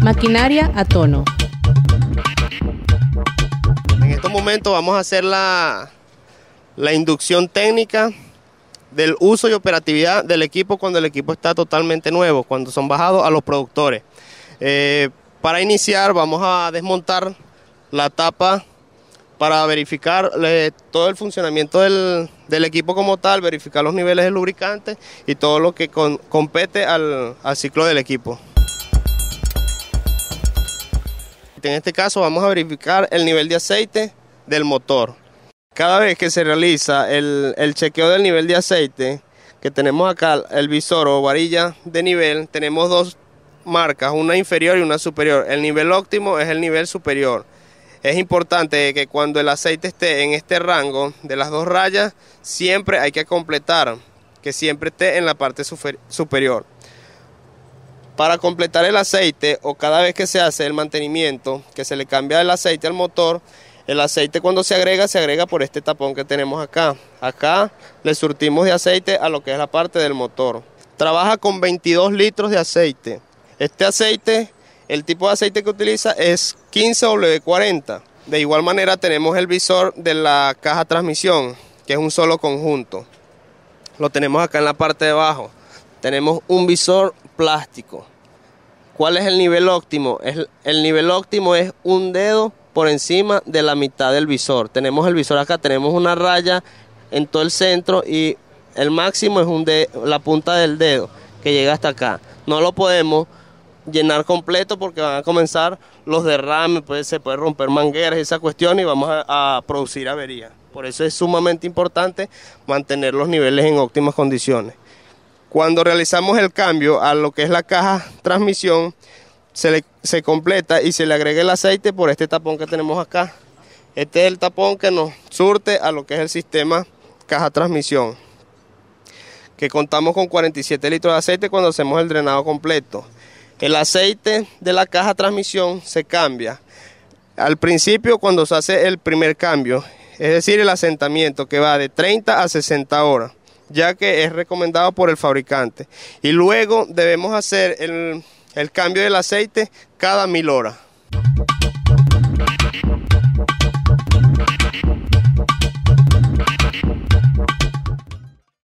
Maquinaria a tono. En estos momentos vamos a hacer la, la inducción técnica del uso y operatividad del equipo cuando el equipo está totalmente nuevo, cuando son bajados a los productores. Eh, para iniciar vamos a desmontar la tapa para verificar eh, todo el funcionamiento del, equipo como tal, verificar los niveles de lubricante y todo lo que compete al, ciclo del equipo. En este caso vamos a verificar el nivel de aceite del motor. Cada vez que se realiza el chequeo del nivel de aceite, que tenemos acá el visor o varilla de nivel, tenemos dos marcas, una inferior y una superior. El nivel óptimo es el nivel superior es importante que cuando el aceite esté en este rango de las dos rayas, siempre hay que completar, que siempre esté en la parte superior. Para completar el aceite o cada vez que se hace el mantenimiento, que se le cambia el aceite al motor, el aceite cuando se agrega, se agrega por este tapón que tenemos acá. Acá le surtimos de aceite a lo que es la parte del motor. Trabaja con 22 litros de aceite. Este aceite el tipo de aceite que utiliza es 15W40. De igual manera tenemos el visor de la caja transmisión, que es un solo conjunto. Lo tenemos acá en la parte de abajo. Tenemos un visor plástico. ¿Cuál es el nivel óptimo? El, el nivel óptimo es un dedo por encima de la mitad del visor. Tenemos el visor acá, tenemos una raya en todo el centro y el máximo es un la punta del dedo que llega hasta acá. No lo podemos llenar completo porque van a comenzar los derrames, pues, se puede romper mangueras, esa cuestión y vamos a, producir averías. Por eso es sumamente importante mantener los niveles en óptimas condiciones. Cuando realizamos el cambio a lo que es la caja transmisión, se, se completa y se le agrega el aceite por este tapón que tenemos acá. Este es el tapón que nos surte a lo que es el sistema caja transmisión. Que contamos con 47 litros de aceite cuando hacemos el drenado completo. El aceite de la caja transmisión se cambia al principio cuando se hace el primer cambio, es decir, el asentamiento que va de 30 a 60 horas, ya que es recomendado por el fabricante. Y luego debemos hacer el, el cambio del aceite cada mil horas.